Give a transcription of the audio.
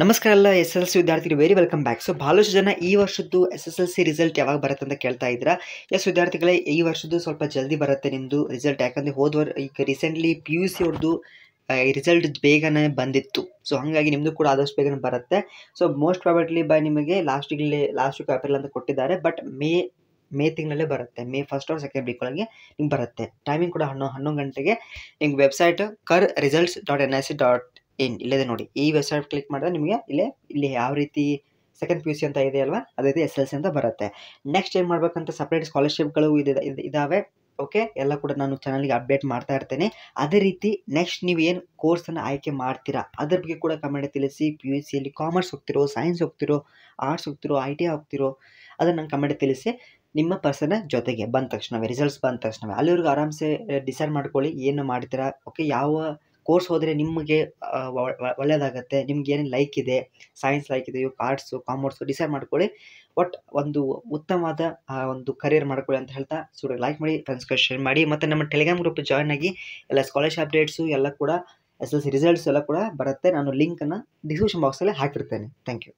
ನಮಸ್ಕಾರ ಎಲ್ಲ S L C ವಿದ್ಯಾರ್ಥಿಗಳು ವೆರಿ ವೆಲ್ಕಮ್ ಬ್ಯಾಕ್ ಸೊ ಭಾಳಷ್ಟು ಜನ ಈ ವರ್ಷದ್ದು S S L C result ಯಾವಾಗ ಬರುತ್ತೆ ಅಂತ ಕೇಳ್ತಾ ಇದ್ದೀರಾ ಎಸ್ ವಿದ್ಯಾರ್ಥಿಗಳೇ ಈ ವರ್ಷದ್ದು ಸ್ವಲ್ಪ ಜಲ್ದಿ ಬರುತ್ತೆ ನಿಮ್ಮದು ರಿಸಲ್ಟ್ ಯಾಕಂದ್ರೆ ಹೋದ್ವರ್ ಈಗ ರೀಸೆಂಟ್ಲಿ ಪಿ ಯು ಸಿ ಅವ್ರದ್ದು ರಿಸಲ್ಟ್ ಬೇಗನೆ ಬಂದಿತ್ತು ಸೊ ಹಾಗಾಗಿ ನಿಮ್ಮದು ಕೂಡ ಆದಷ್ಟು ಬೇಗನೆ ಬರುತ್ತೆ ಸೊ ಮೋಸ್ಟ್ ಪ್ರಾಬಲಿ ಬೈ ನಿಮಗೆ ಲಾಸ್ಟ್ ಲಾಸ್ಟ್ ವೀಕ್ ಏಪ್ರಿಲ್ ಅಂತ ಕೊಟ್ಟಿದ್ದಾರೆ ಬಟ್ ಮೇ ಮೇ ತಿಂಗಳಲ್ಲೇ ಬರುತ್ತೆ May first or second week ಒಳಗೆ ನಿಮ್ಗೆ ಬರುತ್ತೆ ಟೈಮಿಂಗ್ ಕೂಡ ಹನ್ನೊಂದು ಹನ್ನೊಂದು ಗಂಟೆಗೆ ನಿಮ್ಗೆ ವೆಬ್ಸೈಟ್ ಕರ್ results dot N I C dot ಏನ್ ಇಲ್ಲದೆ ನೋಡಿ ಈ ವೆಬ್ಸೈಟ್ ಕ್ಲಿಕ್ ಮಾಡಿದ್ರೆ ನಿಮಗೆ ಇಲ್ಲೇ ಇಲ್ಲಿ ಯಾವ ರೀತಿ ಸೆಕೆಂಡ್ ಪಿ ಯು ಸಿ ಅಂತ ಇದೆ ಅಲ್ವಾ ಅದೇ ರೀತಿ ಎಸ್ ಎಲ್ ಸಿ ಅಂತ ಬರುತ್ತೆ ನೆಕ್ಸ್ಟ್ ಏನು ಮಾಡಬೇಕಂತ ಸಪ್ರೇಟ್ ಸ್ಕಾಲರ್ಶಿಪ್ಗಳು ಗಳು ಇದಾವೆ ಓಕೆ ಎಲ್ಲ ಕೂಡ ನಾನು ಚಾನಲ್ಗೆ ಅಪ್ಡೇಟ್ ಮಾಡ್ತಾ ಇರ್ತೇನೆ ಅದೇ ರೀತಿ ನೆಕ್ಸ್ಟ್ ನೀವು ಏನು ಕೋರ್ಸನ್ನು ಆಯ್ಕೆ ಮಾಡ್ತೀರಾ ಅದ್ರ ಬಗ್ಗೆ ಕೂಡ ಕಮೆಂಟ್ ತಿಳಿಸಿ ಪಿ ಯು ಸಿಯಲ್ಲಿ ಕಾಮರ್ಸ್ ಹೋಗ್ತಿರೋ ಸೈನ್ಸ್ ಹೋಗ್ತಿರೋ ಆರ್ಟ್ಸ್ ಹೋಗ್ತಿರೋ ಐ ಟಿ ಹೋಗ್ತಿರೋ ಅದನ್ನು ನಂಗೆ ಕಮೆಂಟ್ ತಿಳಿಸಿ ನಿಮ್ಮ ಪರ್ಸನ ಜೊತೆಗೆ ಬಂದ ತಕ್ಷಣವೇ ರಿಸಲ್ಟ್ಸ್ ಬಂದ ತಕ್ಷಣವೇ ಅಲ್ಲಿವರೆಗೂ ಆರಾಮ್ಸೆ ಡಿಸೈಡ್ ಮಾಡ್ಕೊಳ್ಳಿ ಏನು ಮಾಡ್ತೀರಾ ಓಕೆ ಯಾವ ಕೋರ್ಸ್ ಹೋದರೆ ನಿಮಗೆ ಒಳ್ಳೆಯದಾಗತ್ತೆ ನಿಮ್ಗೆ ಏನೇನು ಲೈಕ್ ಇದೆ ಸೈನ್ಸ್ ಲೈಕ್ ಇದೆಯೋ ಆರ್ಟ್ಸು ಕಾಮರ್ಸು ಡಿಸೈಡ್ ಮಾಡ್ಕೊಳ್ಳಿ ಬಟ್ ಒಂದು ಉತ್ತಮವಾದ ಒಂದು ಕರಿಯರ್ ಮಾಡ್ಕೊಳ್ಳಿ ಅಂತ ಹೇಳ್ತಾ ಸುಡ ಲೈಕ್ ಮಾಡಿ ಫ್ರೆಂಡ್ಸ್ಗೆ ಶೇರ್ ಮಾಡಿ ಮತ್ತು ನಮ್ಮ ಟೆಲಿಗ್ರಾಮ್ ಗ್ರೂಪ್ ಜಾಯ್ನ್ ಆಗಿ ಎಲ್ಲ ಸ್ಕಾಲರ್ಶಿಪ್ ಅಪ್ಡೇಟ್ಸು ಎಲ್ಲ ಕೂಡ ಎಸ್ ಎಲ್ ಸಿ ರಿಸಲ್ಟ್ಸ್ ಎಲ್ಲ ಕೂಡ ಬರುತ್ತೆ ನಾನು ಲಿಂಕನ್ನು ಡಿಸ್ಕ್ರಿಪ್ಷನ್ ಬಾಕ್ಸಲ್ಲಿ ಹಾಕಿರ್ತೇನೆ ಥ್ಯಾಂಕ್ ಯು